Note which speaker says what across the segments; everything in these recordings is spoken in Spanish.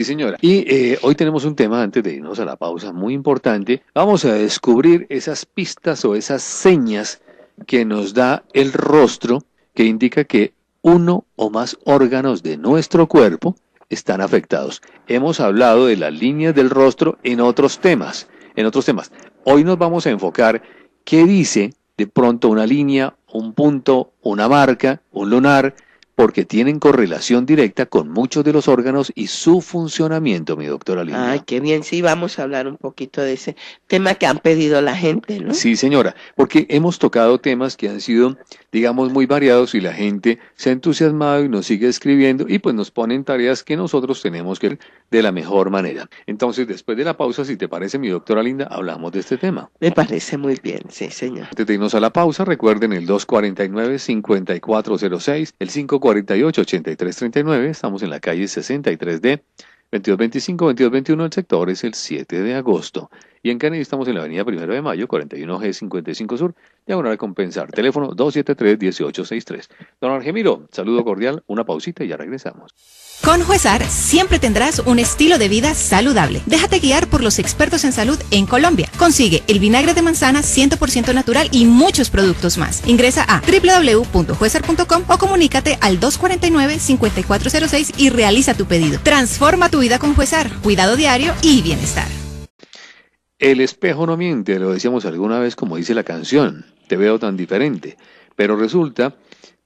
Speaker 1: Sí, señora. Y eh, hoy tenemos un tema, antes de irnos a la pausa, muy importante. Vamos a descubrir esas pistas o esas señas que nos da el rostro que indica que uno o más órganos de nuestro cuerpo están afectados. Hemos hablado de las líneas del rostro en otros temas, en otros temas. Hoy nos vamos a enfocar qué dice de pronto una línea, un punto, una marca, un lunar, porque tienen correlación directa con muchos de los órganos y su funcionamiento, mi doctora Lina.
Speaker 2: Ay, qué bien, sí, vamos a hablar un poquito de ese tema que han pedido la
Speaker 1: gente, ¿no? Sí, señora, porque hemos tocado temas que han sido, digamos, muy variados y la gente se ha entusiasmado y nos sigue escribiendo y pues nos ponen tareas que nosotros tenemos que de la mejor manera. Entonces, después de la pausa, si te parece, mi doctora Linda, hablamos de este tema.
Speaker 2: Me parece muy bien, sí, señor.
Speaker 1: Antes de a la pausa, recuerden el 249-5406, el 548-8339, estamos en la calle 63D 2225, 2221 el sector es el 7 de agosto. Y en Kennedy estamos en la avenida Primero de mayo, 41G55 Sur, a compensar. Teléfono 273-1863. Don Argemiro, saludo cordial, una pausita y ya regresamos.
Speaker 2: Con Juezar siempre tendrás un estilo de vida saludable. Déjate guiar por los expertos en salud en Colombia. Consigue el vinagre de manzana 100% natural y muchos productos más. Ingresa a www.juezar.com o comunícate al 249-5406 y realiza tu pedido. Transforma tu vida
Speaker 1: con Juezar, cuidado diario y bienestar. El espejo no miente, lo decíamos alguna vez como dice la canción, te veo tan diferente, pero resulta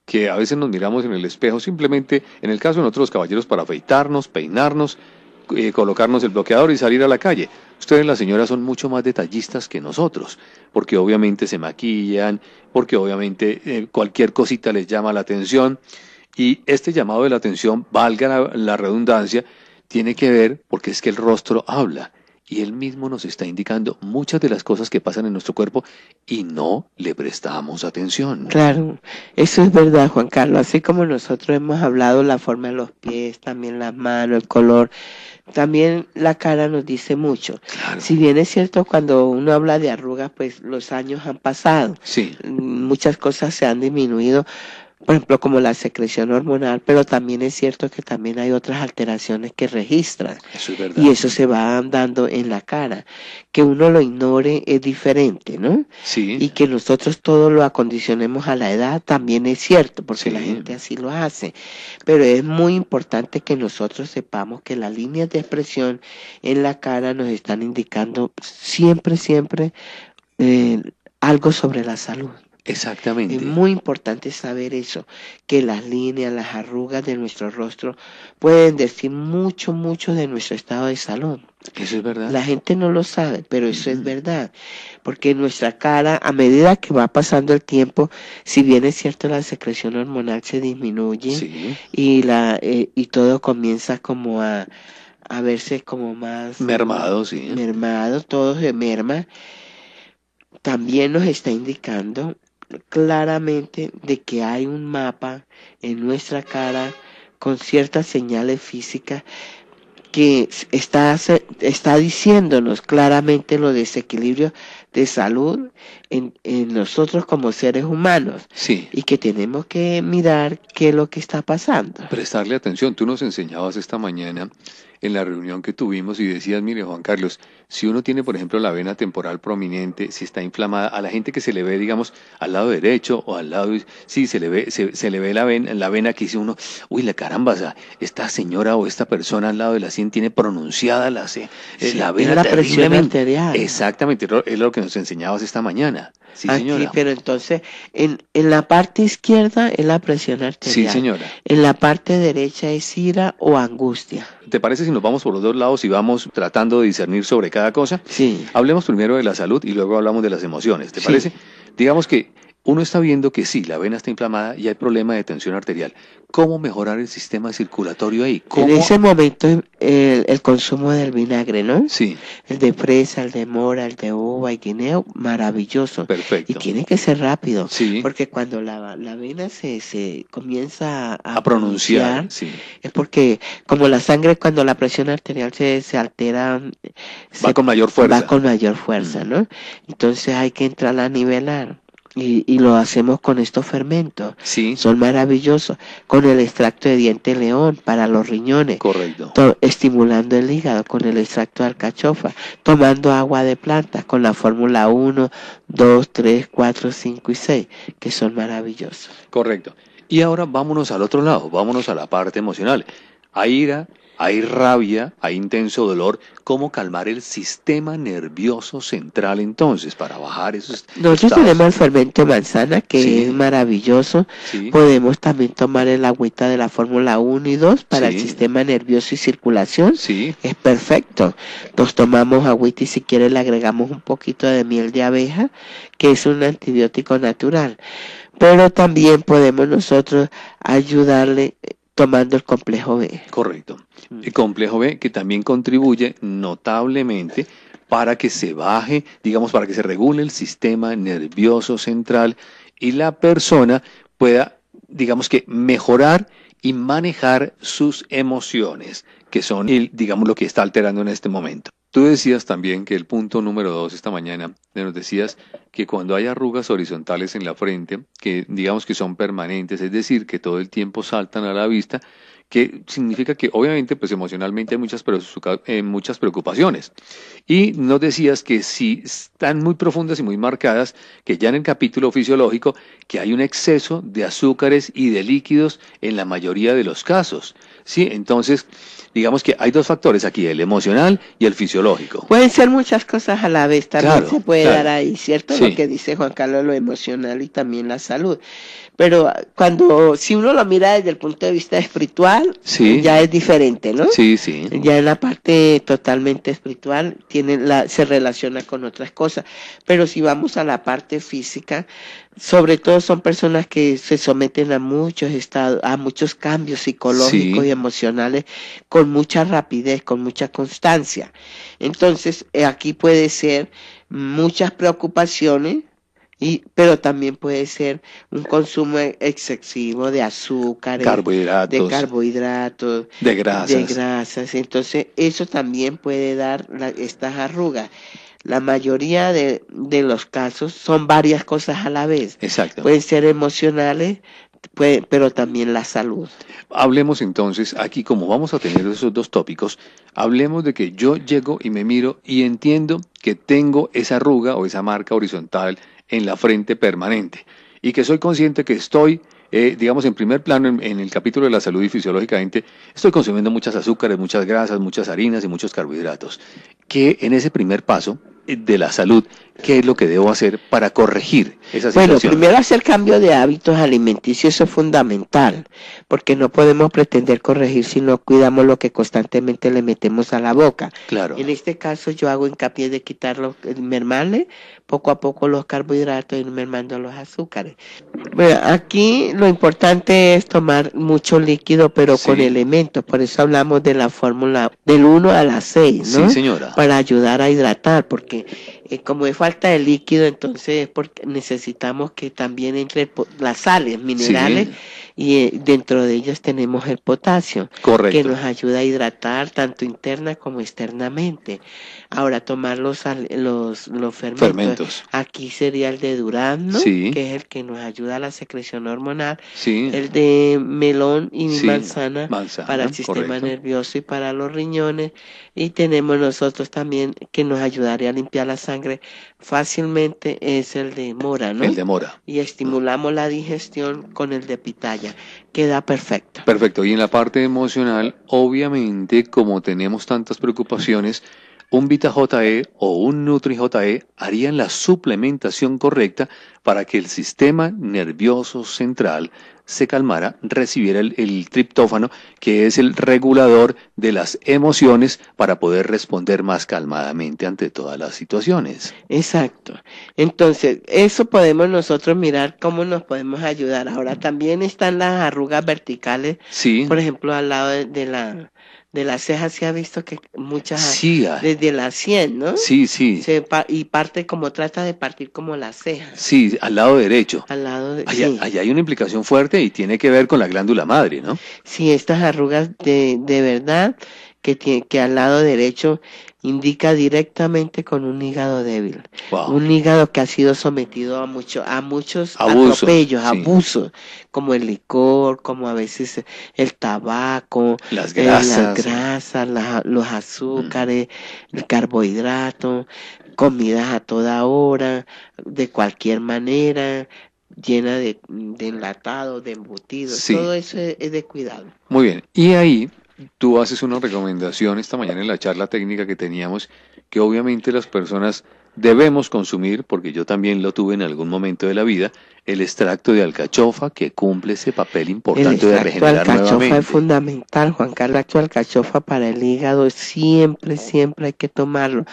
Speaker 1: que a veces nos miramos en el espejo simplemente, en el caso de nosotros caballeros, para afeitarnos, peinarnos, eh, colocarnos el bloqueador y salir a la calle. Ustedes las señoras son mucho más detallistas que nosotros, porque obviamente se maquillan, porque obviamente eh, cualquier cosita les llama la atención y este llamado de la atención, valga la redundancia, tiene que ver porque es que el rostro habla y él mismo nos está indicando muchas de las cosas que pasan en nuestro cuerpo y no le prestamos atención. Claro, eso es verdad,
Speaker 2: Juan Carlos. Así como nosotros hemos hablado la forma de los pies, también las manos, el color, también la cara nos dice mucho. Si bien es cierto, cuando uno habla de arrugas, pues los años han pasado. Sí. Mm, muchas cosas se han disminuido, por ejemplo, como la secreción hormonal, pero también es cierto que también hay otras alteraciones que registran. Y eso se va dando en la cara. Que uno lo ignore es diferente, ¿no? Y que nosotros todo lo acondicionemos a la edad también es cierto, porque la gente así lo hace. Pero es muy importante que nosotros sepamos que las líneas de expresión en la cara nos están indicando siempre, siempre eh, algo sobre la salud. Exactamente. Es muy importante saber eso, que las líneas, las arrugas de nuestro rostro pueden decir mucho, mucho de nuestro estado de salud. Eso es verdad. La gente no lo sabe, pero eso es verdad. Porque nuestra cara, a medida que va pasando el tiempo, si bien es cierto la secreción hormonal se disminuye y, la, eh, y todo comienza como a, verse como más... Mermado, sí. Mermado, todo se merma también nos está indicando claramente de que hay un mapa en nuestra cara con ciertas señales físicas que está, está diciéndonos claramente los desequilibrio de salud en, nosotros como seres humanos. Sí. Y que tenemos que mirar qué es lo que está pasando.
Speaker 1: Prestarle atención. Tú nos enseñabas esta mañana en la reunión que tuvimos y decías, mire Juan Carlos, si uno tiene, por ejemplo, la vena temporal prominente, si está inflamada, a la gente que se le ve, digamos, al lado derecho o al lado, sí, se le ve, se, le ve la vena, la vena que dice uno, uy, la caramba, esta señora o esta persona al lado de la sien tiene pronunciada la, eh, Es la vena. La presión arterial. Exactamente, es lo que nos enseñabas esta mañana. Sí, ah, señora. pero entonces, en,
Speaker 2: en, la parte izquierda es la presión
Speaker 1: arterial. Sí, señora.
Speaker 2: En la parte derecha es ira
Speaker 1: o angustia. ¿Te parece si nos vamos por los dos lados y vamos tratando de discernir sobre cada cosa? Sí. Hablemos primero de la salud y luego hablamos de las emociones, ¿te parece? Digamos que uno está viendo que sí, la vena está inflamada y hay problema de tensión arterial. ¿Cómo mejorar el sistema circulatorio ahí? En ese momento el,
Speaker 2: consumo del vinagre, ¿no? Sí. El de fresa, el de mora, el de uva y guineo, maravilloso. Perfecto. Y tiene que ser rápido. Sí. Porque cuando la, vena se, se comienza a, a pronunciar, sí. es porque como la sangre cuando la presión arterial se, altera,
Speaker 1: va con mayor fuerza. Va con
Speaker 2: mayor fuerza, mm. ¿no? Entonces hay que entrar a nivelar. Y, y, lo hacemos con estos fermentos. Son maravillosos. Con el extracto de diente león para los riñones. Correcto. estimulando el hígado con el extracto de alcachofa. Tomando agua de plantas con la fórmula 1, 2, 3, 4, 5 y 6, que son maravillosos.
Speaker 1: Correcto. Y ahora vámonos al otro lado, vámonos a la parte emocional. A ira, hay rabia, hay intenso dolor. ¿Cómo calmar el sistema nervioso central entonces para bajar esos... Nosotros tenemos
Speaker 2: el fermento de manzana que es maravilloso. Podemos también tomar el agüita de la Fórmula 1 y 2 para el sistema nervioso y circulación. Es perfecto. Nos tomamos agüita y si quiere le agregamos un poquito de miel de abeja, que es un antibiótico natural. Pero también podemos nosotros ayudarle tomando el complejo B.
Speaker 1: Correcto. Mm. El complejo B que también contribuye notablemente para que se baje, digamos, para que se regule el sistema nervioso central y la persona pueda, digamos que, mejorar y manejar sus emociones, que son, digamos, lo que está alterando en este momento. Tú decías también que el punto número dos esta mañana, eh, nos decías que cuando hay arrugas horizontales en la frente, que digamos que son permanentes, es decir, que todo el tiempo saltan a la vista, que significa que obviamente pues emocionalmente hay muchas, eh, muchas preocupaciones. Y nos decías que si están muy profundas y muy marcadas, que ya en el capítulo fisiológico, que hay un exceso de azúcares y de líquidos en la mayoría de los casos. ¿sí? Entonces, digamos que hay dos factores aquí, el emocional y el fisiológico.
Speaker 2: Pueden ser muchas cosas a la vez, también se puede dar ahí, ¿cierto? Lo que dice Juan Carlos, lo emocional y también la salud. Pero ah, cuando, si uno lo mira desde el punto de vista espiritual, ya es diferente,
Speaker 1: ¿no? Sí, sí.
Speaker 2: Ya en la parte totalmente espiritual tiene la, se relaciona con otras cosas. Pero si vamos a la parte física, sobre todo son personas que se someten a muchos estados, a muchos cambios psicológicos y emocionales mucha rapidez, con mucha constancia. Entonces, eh, aquí puede ser muchas preocupaciones, y, pero también puede ser un consumo e-, excesivo de azúcar, de carbohidratos,
Speaker 1: de grasas.
Speaker 2: Entonces, eso también puede dar estas arrugas. La mayoría de, de, los casos son varias cosas a la vez.
Speaker 1: Exacto. Pueden
Speaker 2: ser emocionales, pero
Speaker 1: también la salud. Hablemos entonces, aquí como vamos a tener esos dos tópicos, hablemos de que yo llego y me miro y entiendo que tengo esa arruga o esa marca horizontal en la frente permanente y que soy consciente que estoy eh, digamos, en primer plano, en, en, el capítulo de la salud y fisiológicamente, estoy consumiendo muchas azúcares, muchas grasas, muchas harinas y muchos carbohidratos. Que en ese primer paso, de la salud, ¿qué es lo que debo hacer para corregir esa situación? Bueno, primero
Speaker 2: hacer cambio de hábitos alimenticios, eso es fundamental, porque no podemos pretender corregir si no cuidamos lo que constantemente le metemos a la boca. Claro. En este caso yo hago hincapié de quitar los mermales poco a poco los carbohidratos y mermando los azúcares. Bueno, aquí lo importante es tomar mucho líquido, pero con elementos, por eso hablamos de la fórmula del 1 a las 6, ¿no? señora. Para ayudar a hidratar, porque eh, como es falta de líquido, entonces porque necesitamos que también entre las sales minerales y eh, dentro de ellos tenemos el potasio, que nos ayuda a hidratar tanto interna como externamente. Ahora, tomar los, los, fermentos. Aquí sería el de durazno, que es el que nos ayuda a la secreción hormonal, el de melón y manzana,
Speaker 1: para el sistema
Speaker 2: nervioso y para los riñones. Y tenemos nosotros también que nos ayudaría a limpiar la sangre fácilmente, es el de mora, ¿no? El de mora. Y estimulamos la digestión con el de pitaya
Speaker 1: queda perfecto. Perfecto. Y en la parte emocional, obviamente, como tenemos tantas preocupaciones, un Vita JE o un Nutri JE harían la suplementación correcta para que el sistema nervioso central se calmara, recibiera el, triptófano, que es el regulador de las emociones para poder responder más calmadamente ante todas las situaciones. Exacto.
Speaker 2: Entonces, eso podemos nosotros mirar cómo nos podemos ayudar. Ahora, también están las arrugas verticales,
Speaker 1: sí. por ejemplo,
Speaker 2: al lado de la de las cejas se ha visto que muchas sí, ah. desde la 100, ¿no? Sí, sí. y parte como trata de partir como las cejas.
Speaker 1: Sí, al lado derecho. Al lado de, allá, hay una implicación fuerte y tiene que ver con la glándula madre, ¿no? Sí, estas arrugas de, de verdad que, tiene, que al
Speaker 2: lado derecho indica directamente con un hígado débil.
Speaker 1: Un hígado que
Speaker 2: ha sido sometido a, mucho, a muchos abusos, atropellos, abusos, como el licor, como a veces el tabaco,
Speaker 1: las grasas, eh, las
Speaker 2: grasas los azúcares, mm. el carbohidrato, comidas a toda hora, de cualquier manera, llena de, de enlatados, de embutidos. Todo eso es, es de cuidado.
Speaker 1: Muy bien. Y ahí tú haces una recomendación esta mañana en la charla técnica que teníamos, que obviamente las personas debemos consumir, porque yo también lo tuve en algún momento de la vida, el extracto de alcachofa que cumple ese papel importante el de alcachofa es
Speaker 2: fundamental, Juan Carlos, el alcachofa para el hígado siempre, siempre hay que tomarlo.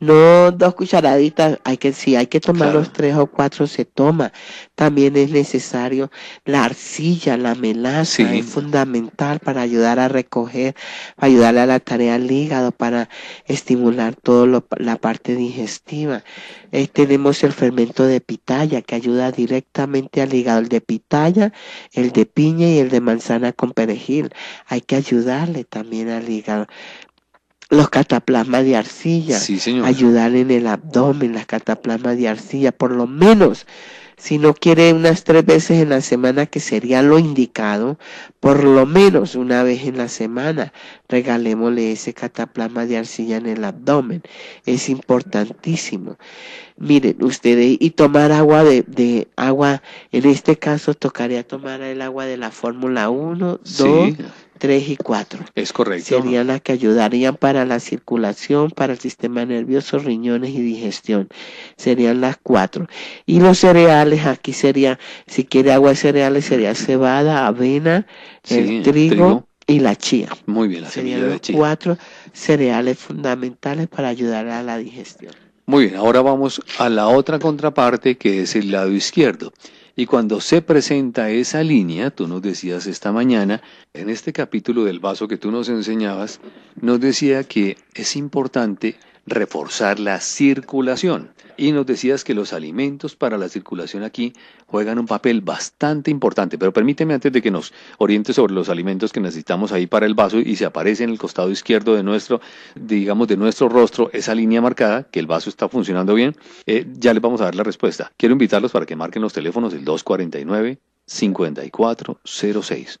Speaker 2: No dos cucharaditas, hay que, si hay que tomar los tres o cuatro, se toma. También es necesario la arcilla, la melaza, es fundamental para ayudar a recoger, para ayudar a la tarea al hígado, para estimular toda la parte digestiva. Eh, tenemos el fermento de pitaya, que ayuda directamente al hígado, el de pitaya, el de piña y el de manzana con perejil. Hay que ayudarle también al hígado los cataplasmas de arcilla, sí, ayudar en el abdomen, las cataplasmas de arcilla, por lo menos, si no quiere unas tres veces en la semana, que sería lo indicado, por lo menos una vez en la semana, regalémosle ese cataplasma de arcilla en el abdomen. Es importantísimo. Miren, ustedes, y tomar agua de, de agua, en este caso tocaría tomar el agua de la Fórmula 1, 2, Tres y cuatro. Es correcto. Serían las que ayudarían para la circulación, para el sistema nervioso, riñones y digestión. Serían las cuatro. Y los cereales, aquí sería, si quiere agua de cereales, sería cebada, avena, el trigo,
Speaker 1: y la chía. Muy bien, la serían los
Speaker 2: cuatro cereales fundamentales para ayudar a la digestión.
Speaker 1: Muy bien, ahora vamos a la otra contraparte que es el lado izquierdo. Y cuando se presenta esa línea, tú nos decías esta mañana, en este capítulo del vaso que tú nos enseñabas, nos decía que es importante reforzar la circulación. Y nos decías que los alimentos para la circulación aquí juegan un papel bastante importante, pero permíteme antes de que nos oriente sobre los alimentos que necesitamos ahí para el vaso y se aparece en el costado izquierdo de nuestro, digamos, de nuestro rostro esa línea marcada, que el vaso está funcionando bien, eh, ya les vamos a dar la respuesta. Quiero invitarlos para que marquen los teléfonos el 249. 5406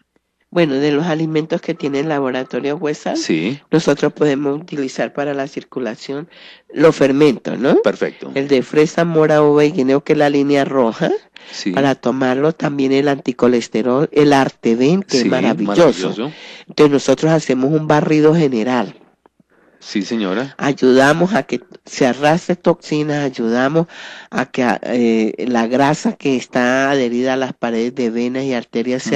Speaker 2: bueno, de los alimentos que tiene el laboratorio Huesa, nosotros podemos utilizar para la circulación los fermentos, ¿no? Perfecto. El de fresa, mora, uva y guineo, que es la línea roja, para tomarlo. También el anticolesterol, el arte que es maravilloso. Entonces nosotros hacemos un barrido general
Speaker 1: Sí, señora.
Speaker 2: Ayudamos a que se arrastre toxinas, ayudamos a que eh, la grasa que está adherida a las paredes de venas y arterias se,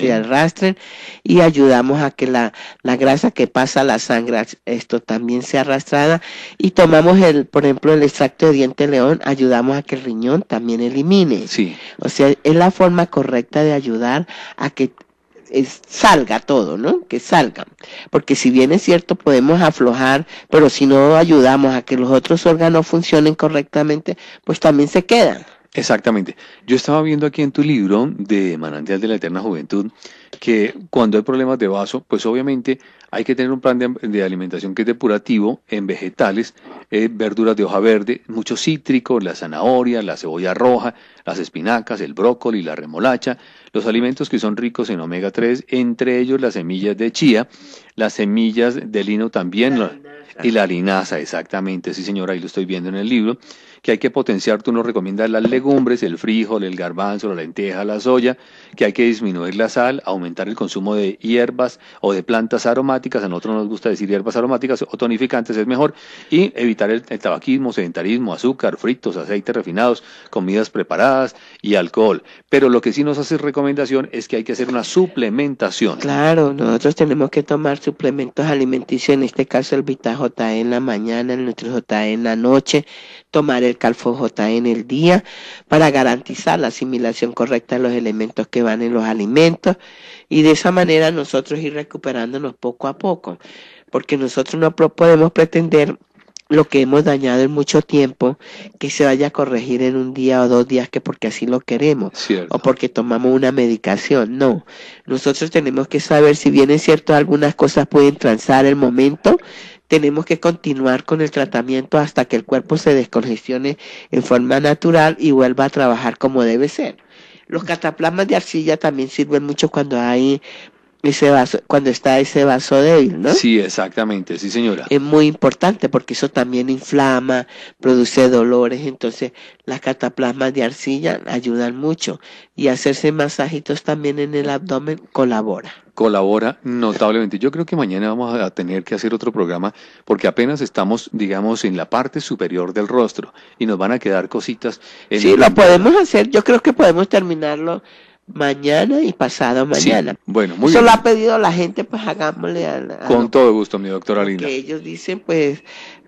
Speaker 2: se arrastren y ayudamos a que la, grasa que pasa a la sangre, esto también sea arrastrada. Y tomamos, el, por ejemplo, el extracto de diente león, ayudamos a que el riñón también elimine. Sí. O sea, es la forma correcta de ayudar a que salga todo, ¿no? Que salga, Porque si bien es cierto, podemos aflojar, pero si no ayudamos a que los otros órganos funcionen correctamente, pues también se
Speaker 1: quedan. Exactamente. Yo estaba viendo aquí en tu libro de Manantial de la Eterna Juventud que cuando hay problemas de vaso, pues obviamente hay que tener un plan de, de alimentación que es depurativo en vegetales eh, verduras de hoja verde, mucho cítrico, la zanahoria, la cebolla roja, las espinacas, el brócoli, la remolacha, los alimentos que son ricos en omega 3, entre ellos las semillas de chía, las semillas de lino también y la linaza, exactamente, sí señora, ahí lo estoy viendo en el libro que hay que potenciar, tú nos recomiendas las legumbres, el frijol, el garbanzo, la lenteja, la soya, que hay que disminuir la sal, aumentar el consumo de hierbas o de plantas aromáticas, a nosotros nos gusta decir hierbas aromáticas o tonificantes es mejor, y evitar el, tabaquismo, sedentarismo, azúcar, fritos, aceites refinados, comidas preparadas y alcohol. Pero lo que sí nos hace recomendación es que hay que hacer una suplementación.
Speaker 2: Claro, nosotros tenemos que tomar suplementos alimenticios, en este caso el Vita J e en la mañana, el Nutri J e en la noche, tomar el calfo-J en el día para garantizar la asimilación correcta de los elementos que van en los alimentos y de esa manera nosotros ir recuperándonos poco a poco, porque nosotros no podemos pretender lo que hemos dañado en mucho tiempo, que se vaya a corregir en un día o dos días, que porque así lo queremos, o porque tomamos una medicación. No, nosotros tenemos que saber si bien es cierto, algunas cosas pueden transar el momento, tenemos que continuar con el tratamiento hasta que el cuerpo se descongestione en forma natural y vuelva a trabajar como debe ser. Los cataplasmas de arcilla también sirven mucho cuando hay ese vaso, cuando está ese vaso débil, ¿no? Sí,
Speaker 1: exactamente, sí señora. Es
Speaker 2: muy importante porque eso también inflama, produce dolores, entonces las cataplasmas de arcilla ayudan mucho y hacerse masajitos también en el abdomen colabora.
Speaker 1: Colabora notablemente. Yo creo que mañana vamos a tener que hacer otro programa porque apenas estamos, digamos, en la parte superior del rostro y nos van a quedar cositas. sí, lo podemos hacer. Yo creo que podemos terminarlo mañana y pasado mañana. Sí. Bueno, muy Eso lo ha
Speaker 2: pedido la gente, pues hagámosle a, a Con
Speaker 1: todo gusto, mi doctora Linda. Que ellos
Speaker 2: dicen, pues,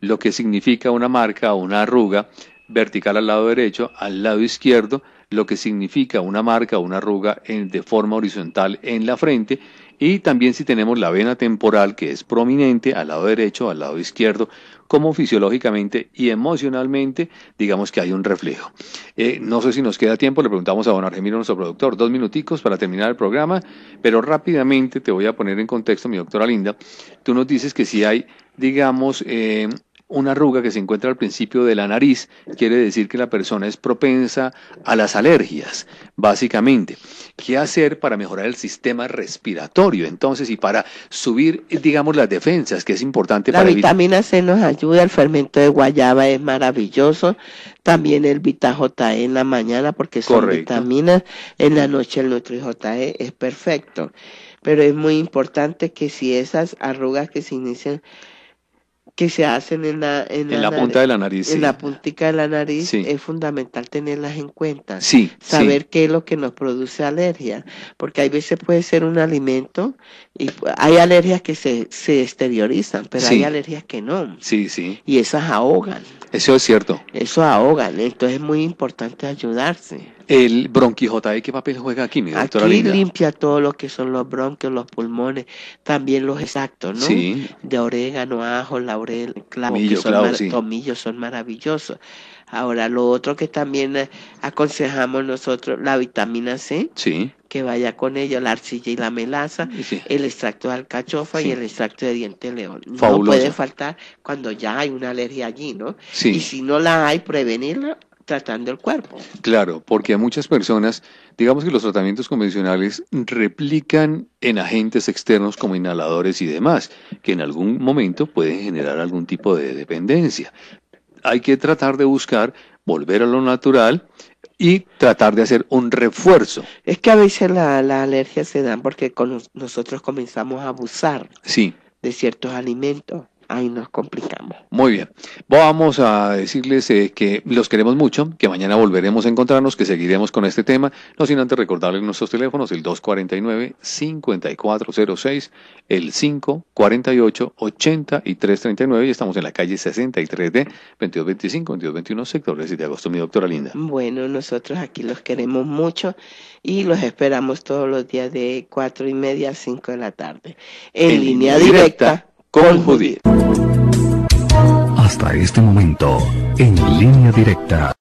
Speaker 1: lo que significa una marca o una arruga vertical al lado derecho, al lado izquierdo, lo que significa una marca o una arruga de forma horizontal en la frente y también si tenemos la vena temporal que es prominente al lado derecho, al lado izquierdo, como fisiológicamente y emocionalmente, digamos que hay un reflejo. Eh, no sé si nos queda tiempo, le preguntamos a don Argemiro, nuestro productor, dos minuticos para terminar el programa, pero rápidamente te voy a poner en contexto, mi doctora Linda, tú nos dices que si hay, digamos, eh, una arruga que se encuentra al principio de la nariz quiere decir que la persona es propensa a las alergias, básicamente. ¿Qué hacer para mejorar el sistema respiratorio entonces y para subir, digamos, las defensas, que es importante la La vitamina
Speaker 2: C nos ayuda, el fermento de guayaba es maravilloso, también el VitaJE en la mañana porque son vitaminas, en la noche el NutriJE es perfecto, pero es muy importante que si esas arrugas que se inician que se hacen en la, en, la, punta de
Speaker 1: la nariz. En la
Speaker 2: puntica de la nariz es fundamental tenerlas en cuenta.
Speaker 1: Saber
Speaker 2: qué es lo que nos produce alergia, porque hay veces puede ser un alimento y hay alergias que se, exteriorizan, pero hay alergias que no. Sí, sí. Y esas ahogan.
Speaker 1: Eso es cierto.
Speaker 2: Eso ahogan, entonces es muy importante ayudarse.
Speaker 1: El ¿y ¿qué papel juega aquí, mi doctora Aquí
Speaker 2: limpia todo lo que son los bronquios, los pulmones, también los exactos, ¿no? Sí. De orégano, ajo, laurel, clavo, son tomillos son maravillosos. Ahora, lo otro que también eh, aconsejamos nosotros, la vitamina C, que vaya con ella, la arcilla y la melaza, el extracto de alcachofa y el extracto de diente de león. No puede faltar cuando ya hay una alergia allí, ¿no? Y si no la hay, prevenirla tratando el cuerpo.
Speaker 1: Claro, porque a muchas personas, digamos que los tratamientos convencionales replican en agentes externos como inhaladores y demás, que en algún momento pueden generar algún tipo de dependencia. Hay que tratar de buscar volver a lo natural y tratar de hacer un refuerzo.
Speaker 2: Es que a veces las la alergias se dan porque con nosotros comenzamos a abusar sí. de ciertos alimentos ahí nos complicamos.
Speaker 1: Muy bien. Vamos a decirles eh, que los queremos mucho, que mañana volveremos a encontrarnos, que seguiremos con este tema. No sin antes recordarles nuestros teléfonos, el 249-5406, el 548-8339 y y estamos en la calle 63D, 2225-2221, sector de agosto. Mi doctora Linda.
Speaker 2: Bueno, nosotros aquí los queremos mucho y los esperamos todos los días de 4 y media a 5 de la tarde. En, línea, directa
Speaker 1: hasta este momento, en línea directa.